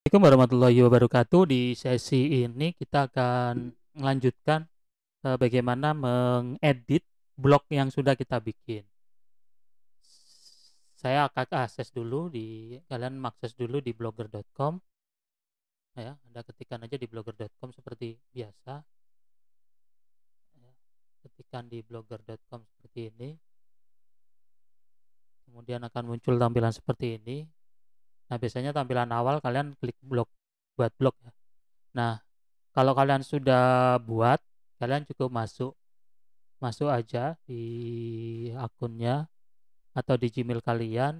Assalamualaikum warahmatullahi wabarakatuh. Di sesi ini kita akan melanjutkan eh, bagaimana mengedit blog yang sudah kita bikin. Saya akan akses dulu di kalian akses dulu di blogger.com. Ya, Anda ketikkan aja di blogger.com seperti biasa. Ya, ketikkan di blogger.com seperti ini. Kemudian akan muncul tampilan seperti ini Nah, biasanya tampilan awal kalian klik blog buat blog ya. Nah, kalau kalian sudah buat, kalian cukup masuk masuk aja di akunnya atau di Gmail kalian.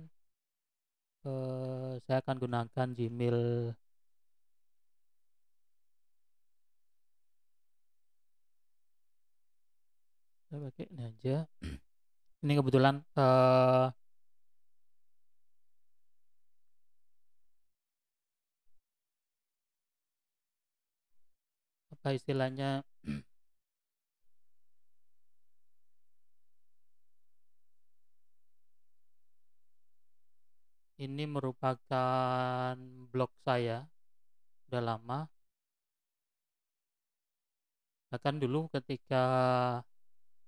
Eh, saya akan gunakan Gmail saya pakai ini aja. Ini kebetulan eh apa istilahnya ini merupakan blog saya udah lama bahkan dulu ketika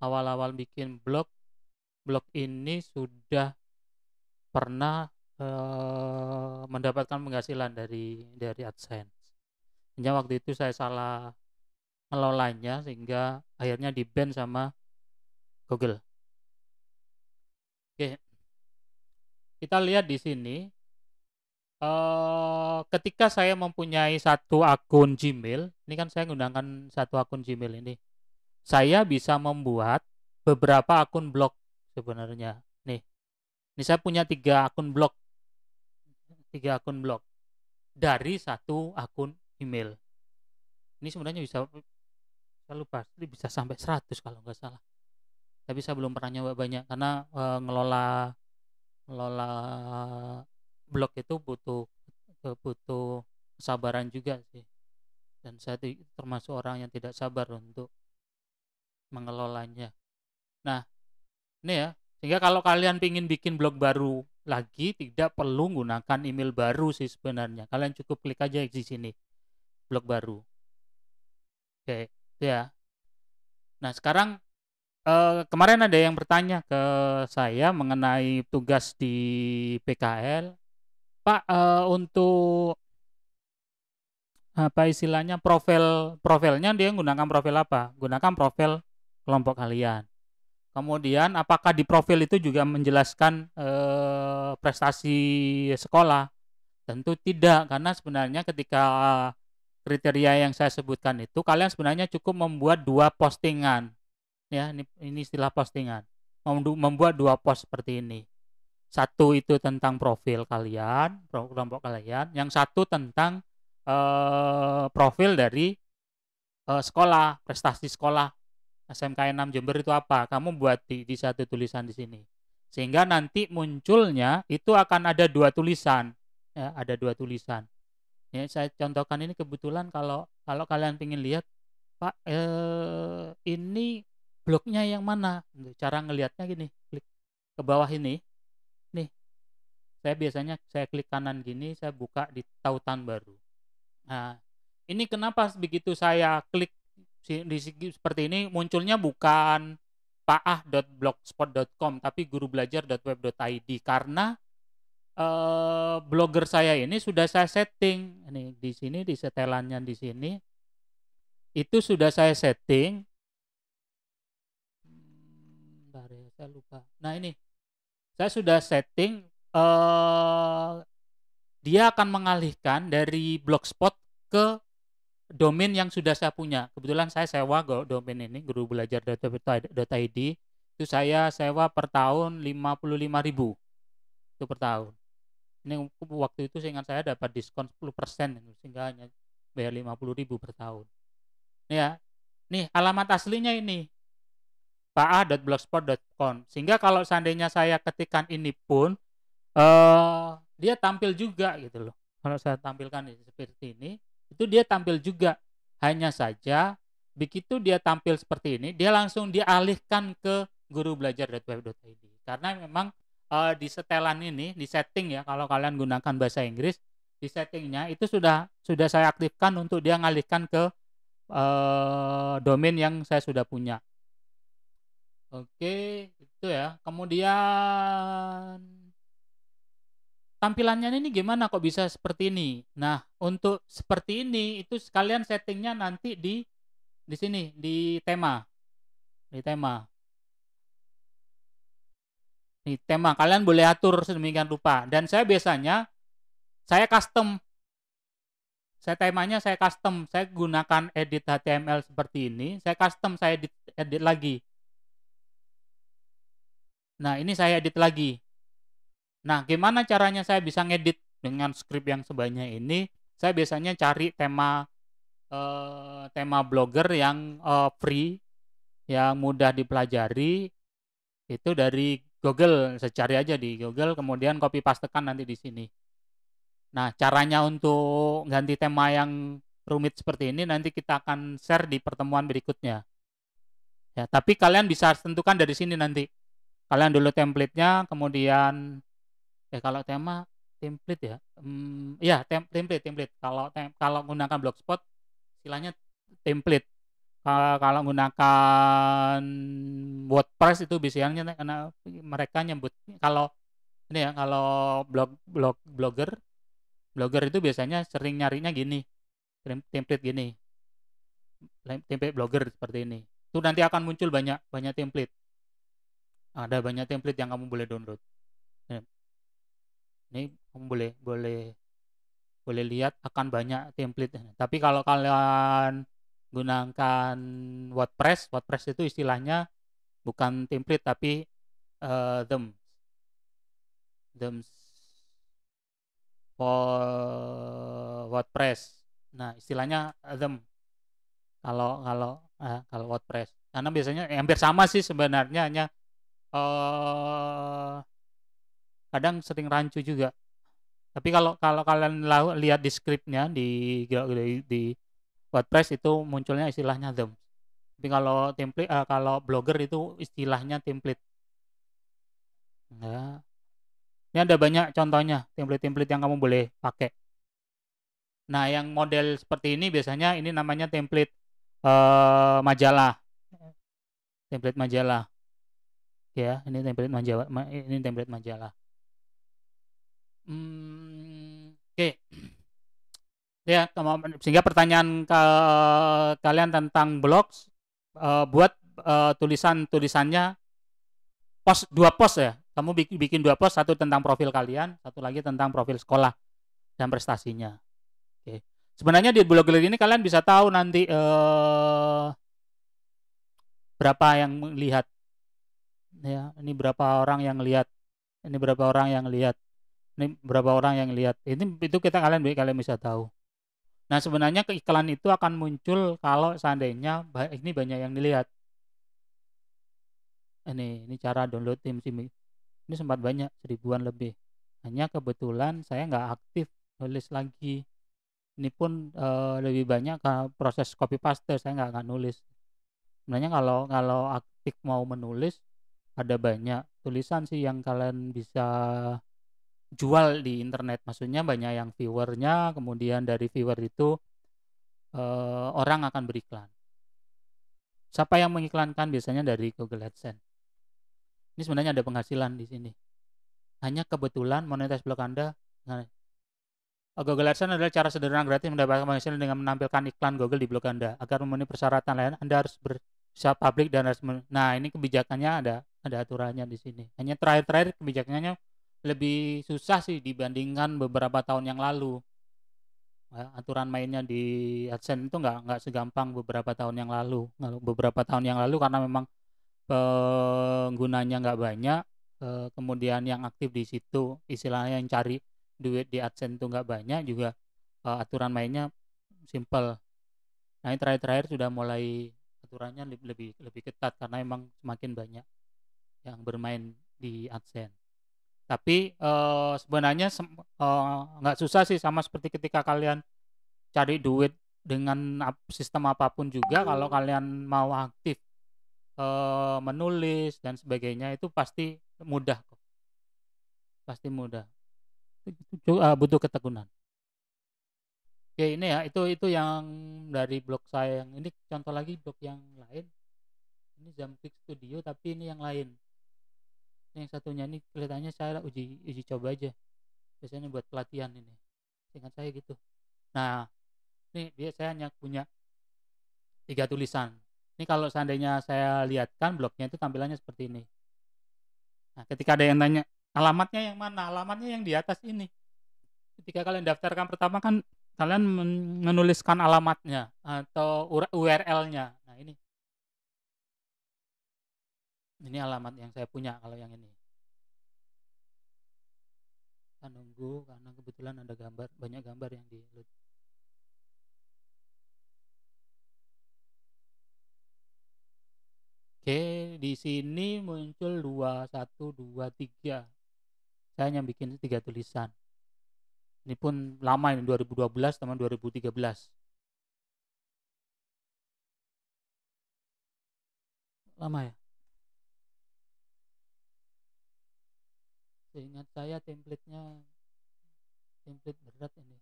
awal-awal bikin blog blog ini sudah pernah eh, mendapatkan penghasilan dari dari AdSense hanya waktu itu saya salah ngelolanya sehingga akhirnya di ban sama Google. Oke. Kita lihat di sini uh, ketika saya mempunyai satu akun Gmail, ini kan saya menggunakan satu akun Gmail ini. Saya bisa membuat beberapa akun blog sebenarnya. Nih. Ini saya punya tiga akun blog. Tiga akun blog dari satu akun email. Ini sebenarnya bisa saya lupa bisa sampai 100 kalau nggak salah tapi saya belum pernah nyoba banyak karena e, ngelola ngelola blog itu butuh butuh kesabaran juga sih dan saya termasuk orang yang tidak sabar untuk mengelolanya nah ini ya sehingga kalau kalian ingin bikin blog baru lagi tidak perlu menggunakan email baru sih sebenarnya kalian cukup klik aja di sini blog baru oke okay. Ya. Nah, sekarang eh, kemarin ada yang bertanya ke saya mengenai tugas di PKL. Pak, eh, untuk apa istilahnya profil profilnya dia gunakan profil apa? Gunakan profil kelompok kalian. Kemudian apakah di profil itu juga menjelaskan eh, prestasi sekolah? Tentu tidak karena sebenarnya ketika kriteria yang saya sebutkan itu kalian sebenarnya cukup membuat dua postingan ya ini, ini istilah postingan membuat dua post seperti ini satu itu tentang profil kalian kelompok kalian yang satu tentang eh, profil dari eh, sekolah prestasi sekolah SMK 6 Jember itu apa kamu buat di, di satu tulisan di sini sehingga nanti munculnya itu akan ada dua tulisan ya, ada dua tulisan ya saya contohkan ini kebetulan kalau kalau kalian ingin lihat pak eh, ini bloknya yang mana gitu, cara ngelihatnya gini klik ke bawah ini nih saya biasanya saya klik kanan gini saya buka di tautan baru nah ini kenapa begitu saya klik di segi seperti ini munculnya bukan paah.blogspot.com tapi guru gurubelajar.web.id karena Eh, blogger saya ini sudah saya setting nih di sini di setelannya di sini itu sudah saya setting Bentar ya, saya lupa. Nah ini, saya sudah setting eh dia akan mengalihkan dari blogspot ke domain yang sudah saya punya. Kebetulan saya sewa domain ini guru id itu saya sewa per tahun 55.000 itu per tahun ini waktu itu seingat saya dapat diskon 10% persen sehingga hanya bayar 50 ribu per tahun ya nih alamat aslinya ini paa.blogspot.com sehingga kalau seandainya saya ketikan ini pun uh, dia tampil juga gitu loh kalau saya tampilkan seperti ini itu dia tampil juga hanya saja begitu dia tampil seperti ini dia langsung dialihkan ke gurubelajar.web.id karena memang uh, di setelan ini di setting ya kalau kalian gunakan bahasa Inggris di settingnya itu sudah sudah saya aktifkan untuk dia ngalihkan ke uh, domain yang saya sudah punya oke itu ya kemudian tampilannya ini gimana kok bisa seperti ini nah untuk seperti ini itu sekalian settingnya nanti di di sini di tema di tema nih tema kalian boleh atur sedemikian rupa dan saya biasanya saya custom saya temanya saya custom saya gunakan edit HTML seperti ini saya custom saya edit, edit lagi nah ini saya edit lagi nah gimana caranya saya bisa ngedit dengan script yang sebanyak ini saya biasanya cari tema eh, tema blogger yang eh, free yang mudah dipelajari itu dari Google, saya cari aja di Google, kemudian copy pastekan nanti di sini. Nah, caranya untuk ganti tema yang rumit seperti ini nanti kita akan share di pertemuan berikutnya. Ya, tapi kalian bisa tentukan dari sini nanti. Kalian dulu template-nya, kemudian ya kalau tema template ya. Hmm, ya, tem template template. Kalau tem kalau menggunakan blogspot istilahnya template kalau menggunakan WordPress itu biasanya karena mereka nyebut kalau ini ya kalau blog blog blogger blogger itu biasanya sering nyarinya gini template gini template blogger seperti ini itu nanti akan muncul banyak banyak template ada banyak template yang kamu boleh download ini, nah, ini kamu boleh boleh boleh lihat akan banyak template tapi kalau kalian gunakan WordPress. WordPress itu istilahnya bukan template tapi uh, eh, them them for WordPress. Nah, istilahnya them kalau kalau uh, kalau WordPress. Karena biasanya eh, hampir sama sih sebenarnya hanya uh, kadang sering rancu juga. Tapi kalau kalau kalian lihat di scriptnya di di, di WordPress itu munculnya istilahnya them. Tapi kalau template uh, kalau blogger itu istilahnya template. Ya. Ini ada banyak contohnya template-template yang kamu boleh pakai. Nah, yang model seperti ini biasanya ini namanya template uh, majalah. Template majalah. Ya, ini template majalah, ini template majalah. Hmm, ya sehingga pertanyaan ke kalian tentang blog eh, buat eh, tulisan tulisannya pos dua pos ya kamu bikin, dua pos satu tentang profil kalian satu lagi tentang profil sekolah dan prestasinya oke sebenarnya di blog ini kalian bisa tahu nanti uh, berapa yang lihat ya ini berapa orang yang lihat ini berapa orang yang lihat ini berapa orang yang lihat ini itu kita kalian kalian bisa tahu Nah, sebenarnya keiklan itu akan muncul kalau seandainya ini banyak yang dilihat. Ini ini cara download tim simi Ini sempat banyak seribuan lebih. Hanya kebetulan saya nggak aktif nulis lagi. Ini pun e, lebih banyak ke proses copy paste saya nggak nggak nulis. Sebenarnya kalau kalau aktif mau menulis ada banyak tulisan sih yang kalian bisa jual di internet maksudnya banyak yang viewernya kemudian dari viewer itu eh, orang akan beriklan siapa yang mengiklankan biasanya dari Google AdSense ini sebenarnya ada penghasilan di sini hanya kebetulan monetisasi blog anda nah, Google AdSense adalah cara sederhana gratis mendapatkan penghasilan dengan menampilkan iklan Google di blog Anda. Agar memenuhi persyaratan lain, Anda harus bisa publik dan harus Nah, ini kebijakannya ada ada aturannya di sini. Hanya terakhir-terakhir kebijakannya lebih susah sih dibandingkan beberapa tahun yang lalu eh, aturan mainnya di AdSense itu nggak nggak segampang beberapa tahun yang lalu beberapa tahun yang lalu karena memang penggunanya nggak banyak eh, kemudian yang aktif di situ istilahnya yang cari duit di AdSense itu nggak banyak juga eh, aturan mainnya simple nah ini terakhir-terakhir sudah mulai aturannya lebih lebih ketat karena memang semakin banyak yang bermain di AdSense tapi uh, sebenarnya eh, nggak uh, susah sih sama seperti ketika kalian cari duit dengan sistem apapun juga kalau kalian mau aktif uh, menulis dan sebagainya itu pasti mudah kok pasti mudah butuh ketekunan oke ya, ini ya itu itu yang dari blog saya yang ini contoh lagi blog yang lain ini jam studio tapi ini yang lain yang satunya ini kelihatannya saya uji uji coba aja biasanya buat pelatihan ini ingat saya gitu nah ini biasanya hanya punya tiga tulisan ini kalau seandainya saya lihatkan blognya itu tampilannya seperti ini nah ketika ada yang tanya alamatnya yang mana alamatnya yang di atas ini ketika kalian daftarkan pertama kan kalian menuliskan alamatnya atau URL-nya nah ini ini alamat yang saya punya kalau yang ini kita nunggu karena kebetulan ada gambar banyak gambar yang di load Oke, di sini muncul 2, 1, 2, 3. Saya hanya bikin tiga tulisan. Ini pun lama ini, 2012 sama 2013. Lama ya? seingat saya templatenya template berat ini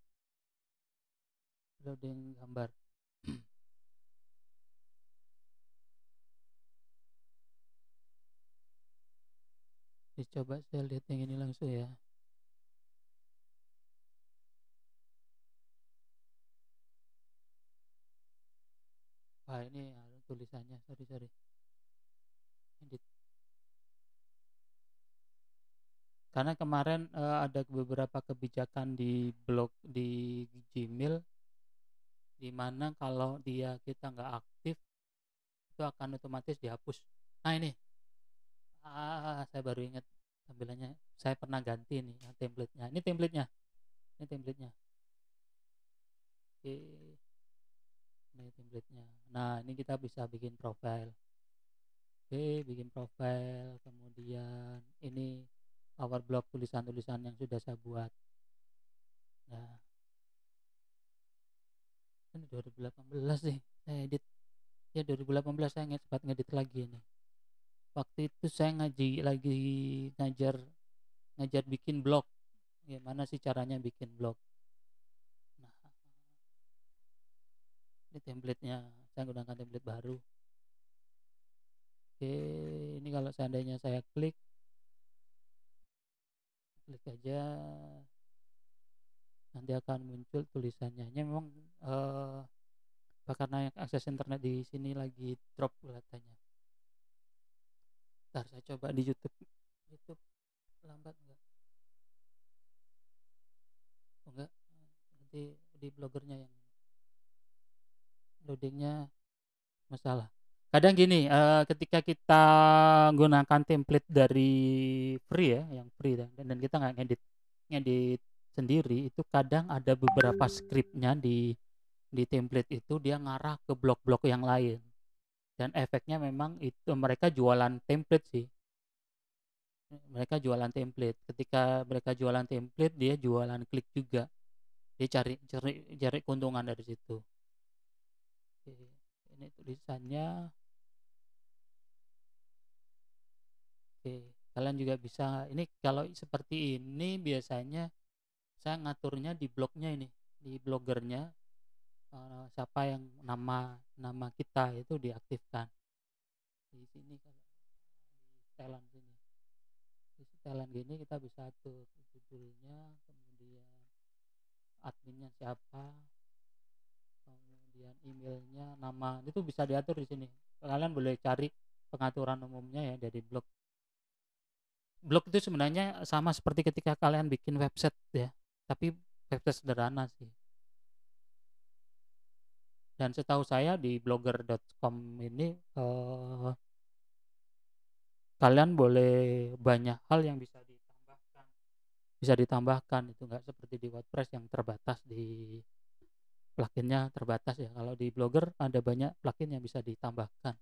loading gambar dicoba saya lihat yang ini langsung ya Wah ini anu, tulisannya sorry sorry edit karena kemarin uh, ada beberapa kebijakan di blog di Gmail di mana kalau dia kita nggak aktif itu akan otomatis dihapus nah ini ah, saya baru ingat tampilannya saya pernah ganti nih ya, template-nya ini template-nya ini template-nya oke ini template-nya nah ini kita bisa bikin profile oke bikin profile kemudian ini power block tulisan-tulisan yang sudah saya buat nah ini 2018 sih saya edit ya 2018 saya nggak sempat ngedit lagi ini waktu itu saya ngaji lagi ngajar ngajar bikin blog gimana sih caranya bikin blog nah ini nya saya gunakan template baru oke ini kalau seandainya saya klik klik aja nanti akan muncul tulisannya ini memang eh, karena akses internet di sini lagi drop kelihatannya ntar saya coba di YouTube YouTube lambat enggak oh, enggak nanti di blogernya yang loadingnya masalah kadang gini uh, ketika kita gunakan template dari free ya yang free dan, dan kita nggak ngedit ngedit sendiri itu kadang ada beberapa scriptnya di di template itu dia ngarah ke blok-blok yang lain dan efeknya memang itu mereka jualan template sih mereka jualan template ketika mereka jualan template dia jualan klik juga dia cari cari cari keuntungan dari situ ini tulisannya Oke, kalian juga bisa. Ini kalau seperti ini biasanya saya ngaturnya di blognya ini, di blogernya uh, eh, siapa yang nama nama kita itu diaktifkan. Di sini kalau di setelan sini. Di setelan gini kita bisa atur judulnya, kemudian adminnya siapa, kemudian emailnya, nama itu bisa diatur di sini. Kalian boleh cari pengaturan umumnya ya dari blog blog itu sebenarnya sama seperti ketika kalian bikin website ya tapi website sederhana sih dan setahu saya di blogger.com ini eh, kalian boleh banyak hal yang bisa ditambahkan bisa ditambahkan itu nggak seperti di WordPress yang terbatas di pluginnya terbatas ya kalau di blogger ada banyak plugin yang bisa ditambahkan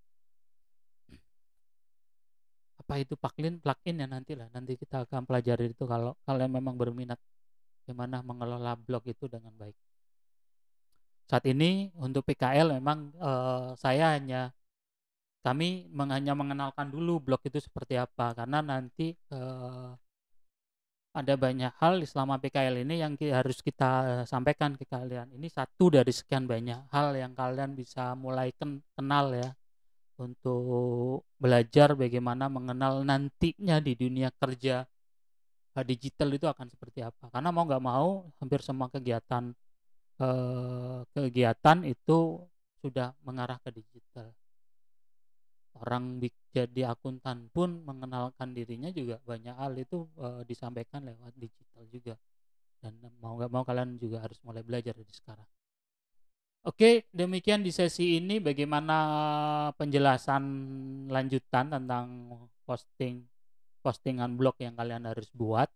apa itu plugin plugin ya nanti lah nanti kita akan pelajari itu kalau kalian memang berminat gimana mengelola blog itu dengan baik saat ini untuk PKL memang eh, saya hanya kami hanya mengenalkan dulu blog itu seperti apa karena nanti eh, ada banyak hal selama PKL ini yang harus kita sampaikan ke kalian. Ini satu dari sekian banyak hal yang kalian bisa mulai kenal ya untuk belajar bagaimana mengenal nantinya di dunia kerja eh, digital itu akan seperti apa karena mau nggak mau hampir semua kegiatan eh, kegiatan itu sudah mengarah ke digital orang jadi akuntan pun mengenalkan dirinya juga banyak hal itu eh, disampaikan lewat digital juga dan mau nggak mau kalian juga harus mulai belajar dari sekarang Oke, demikian di sesi ini bagaimana penjelasan lanjutan tentang posting postingan blog yang kalian harus buat.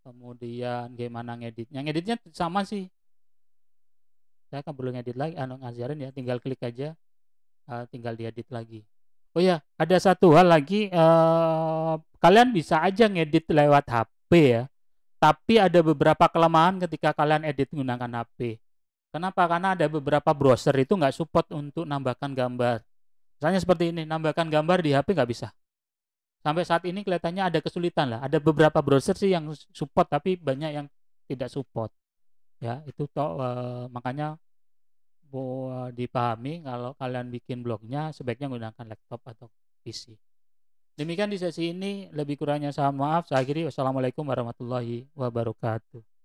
Kemudian gimana ngeditnya. Ngeditnya sama sih. Saya kan belum ngedit lagi, anu ngajarin ya, tinggal klik aja. Uh, tinggal diedit lagi. Oh ya, ada satu hal lagi uh, kalian bisa aja ngedit lewat HP ya. Tapi ada beberapa kelemahan ketika kalian edit menggunakan HP Kenapa? Karena ada beberapa browser itu nggak support untuk nambahkan gambar. Misalnya seperti ini, nambahkan gambar di HP nggak bisa. Sampai saat ini kelihatannya ada kesulitan lah. Ada beberapa browser sih yang support, tapi banyak yang tidak support. Ya, itu toh, e, makanya boleh dipahami kalau kalian bikin blognya sebaiknya gunakan laptop atau PC. Demikian di sesi ini, lebih kurangnya saya maaf. Saya akhiri, wassalamualaikum warahmatullahi wabarakatuh.